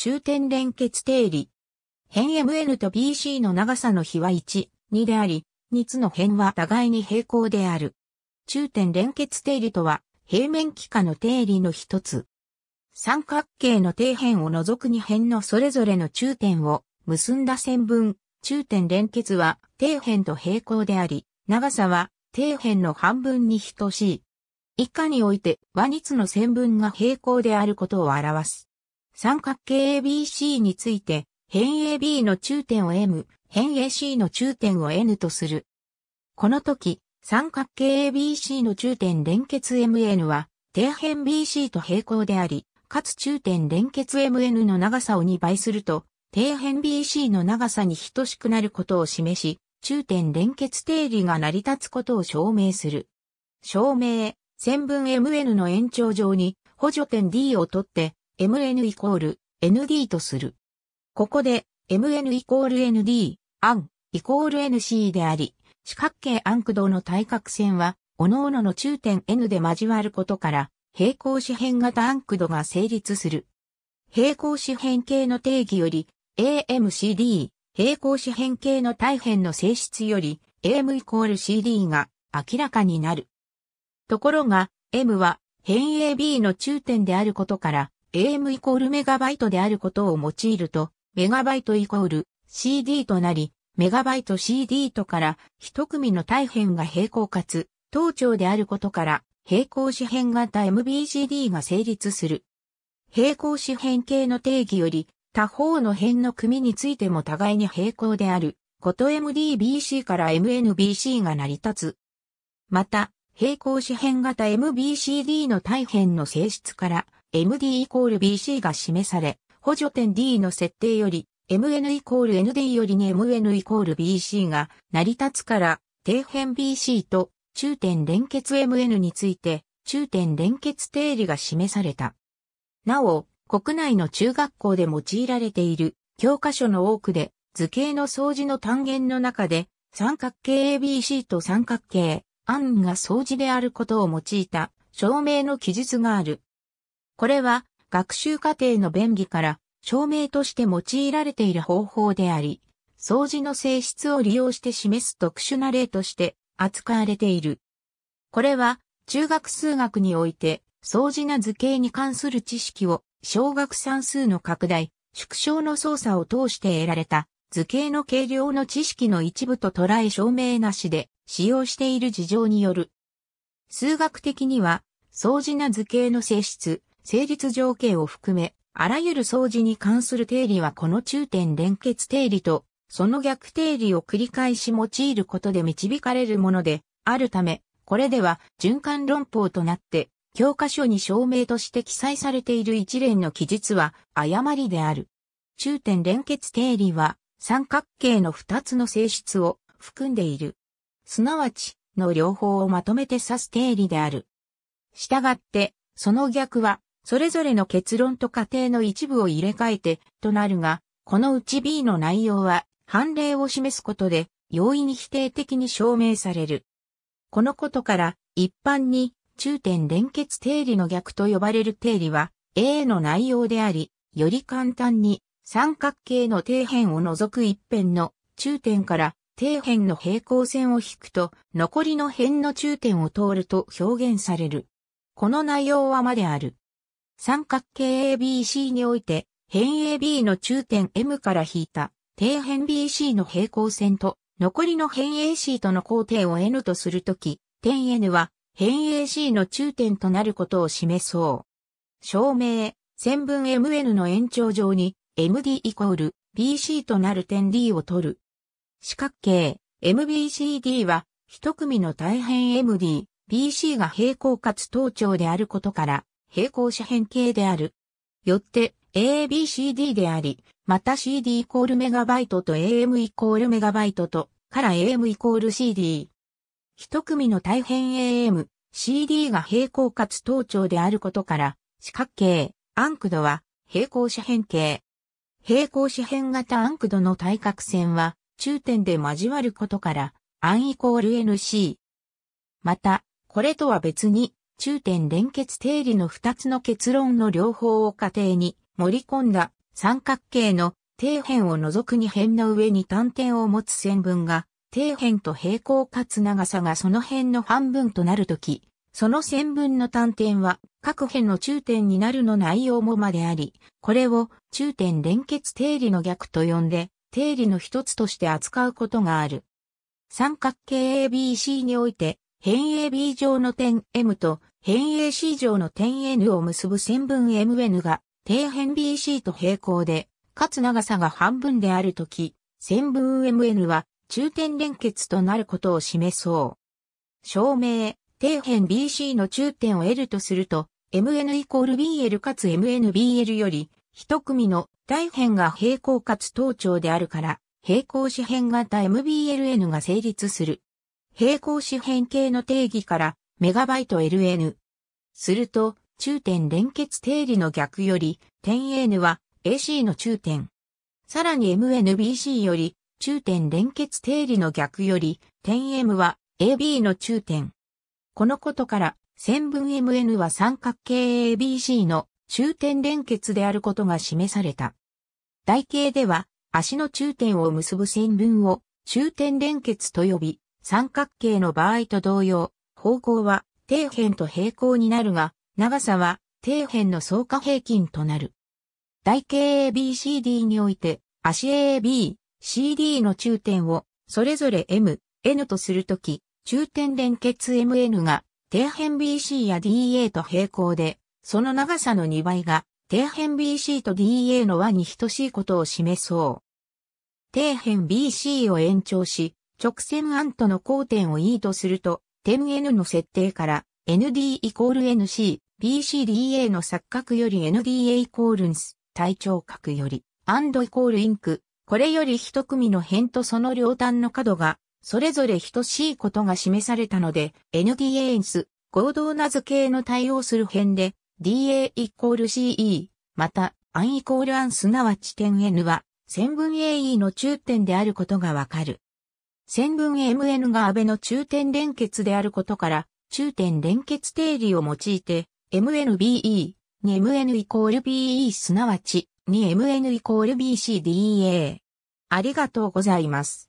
中点連結定理。辺 MN と BC の長さの比は1、2であり、2つの辺は互いに平行である。中点連結定理とは、平面幾何の定理の一つ。三角形の底辺を除く2辺のそれぞれの中点を結んだ線分、中点連結は底辺と平行であり、長さは底辺の半分に等しい。以下において和2つの線分が平行であることを表す。三角形 ABC について、辺 AB の中点を M、辺 AC の中点を N とする。この時、三角形 ABC の中点連結 MN は、底辺 BC と平行であり、かつ中点連結 MN の長さを2倍すると、底辺 BC の長さに等しくなることを示し、中点連結定理が成り立つことを証明する。証明、線分 MN の延長上に補助点 D を取って、mn イコール nd とする。ここで mn イコール nd、ンイコール nc であり、四角形アンクドの対角線は、各々の中点 n で交わることから、平行四辺型アンクドが成立する。平行四辺形の定義より、amcd、平行四辺形の対辺の性質より、am イコール cd が明らかになる。ところが、m は辺 ab の中点であることから、AM イコールメガバイトであることを用いると、メガバイトイコール CD となり、メガバイト CD とから一組の大変が平行かつ、当庁であることから平行四辺型 MBCD が成立する。平行四辺形の定義より、他方の辺の組についても互いに平行である、こと MDBC から MNBC が成り立つ。また、平行四辺型 MBCD の大変の性質から、MD イコール BC が示され、補助点 D の設定より MN イコール ND よりに MN イコール BC が成り立つから、底辺 BC と中点連結 MN について、中点連結定理が示された。なお、国内の中学校で用いられている教科書の多くで、図形の相似の単元の中で、三角形 ABC と三角形、ンが相似であることを用いた証明の記述がある。これは学習過程の便宜から証明として用いられている方法であり、掃除の性質を利用して示す特殊な例として扱われている。これは中学数学において掃除な図形に関する知識を小学算数の拡大、縮小の操作を通して得られた図形の計量の知識の一部と捉え証明なしで使用している事情による。数学的には、相似な図形の性質、成立条件を含め、あらゆる相似に関する定理はこの中点連結定理と、その逆定理を繰り返し用いることで導かれるもので、あるため、これでは循環論法となって、教科書に証明として記載されている一連の記述は誤りである。中点連結定理は三角形の二つの性質を含んでいる。すなわち、の両方をまとめて指す定理である。したがって、その逆はそれぞれの結論と過程の一部を入れ替えてとなるが、このうち B の内容は判例を示すことで容易に否定的に証明される。このことから一般に中点連結定理の逆と呼ばれる定理は A の内容であり、より簡単に三角形の底辺を除く一辺の中点から底辺の平行線を引くと残りの辺の中点を通ると表現される。この内容はまである。三角形 ABC において、辺 AB の中点 M から引いた、底辺 BC の平行線と、残りの辺 AC との工程を N とするとき、点 N は辺 AC の中点となることを示そう。証明、線分 MN の延長上に MD イコール BC となる点 D を取る。四角形 MBCD は一組の大辺 MD、BC が平行かつ等長であることから平行四辺形である。よって ABCD であり、また CD イコールメガバイトと AM イコールメガバイトと、から AM イコール CD。一組の大変 AM、CD が平行かつ等長であることから、四角形、アンクドは平行四辺形。平行四辺型アンクドの対角線は中点で交わることから、アンイコール NC。また、これとは別に中点連結定理の2つの結論の両方を仮定に盛り込んだ三角形の底辺を除く2辺の上に単点を持つ線分が底辺と平行かつ長さがその辺の半分となるとき、その線分の単点は各辺の中点になるの内容もまであり、これを中点連結定理の逆と呼んで、定理の一つとして扱うことがある。三角形 ABC において、辺 AB 上の点 M と変 a C 上の点 N を結ぶ線分 MN が底辺 BC と平行で、かつ長さが半分であるとき、線分 MN は中点連結となることを示そう。証明、底辺 BC の中点を L とすると、MN イコール BL かつ MNBL より、一組の大辺が平行かつ等長であるから、平行四辺型 MBLN が成立する。平行四辺形の定義から、メガバイト l n すると、中点連結定理の逆より、点 N は AC の中点。さらに MNBC より、中点連結定理の逆より、点 M は AB の中点。このことから、線分 MN は三角形 ABC の中点連結であることが示された。台形では、足の中点を結ぶ線分を中点連結と呼び、三角形の場合と同様、方向は底辺と平行になるが、長さは底辺の相加平均となる。台形 ABCD において、足 AB、CD の中点を、それぞれ M、N とするとき、中点連結 MN が、底辺 BC や DA と平行で、その長さの2倍が、底辺 BC と DA の和に等しいことを示そう。底辺 BC を延長し、直線ンとの交点を E とすると、点 N の設定から ND イコール NC、BCDA の錯覚より NDA イコールンス、対頂角より、アンドイコールインク、これより一組の辺とその両端の角が、それぞれ等しいことが示されたので、NDA インス、合同な図形の対応する辺で、DA イコール CE、また、アンイコールアンすなわち点 N は、線分 AE の中点であることがわかる。線分 MN が安倍の中点連結であることから、中点連結定理を用いて、MNBE に MN イコール BE すなわち、に MN イコール BCDA。ありがとうございます。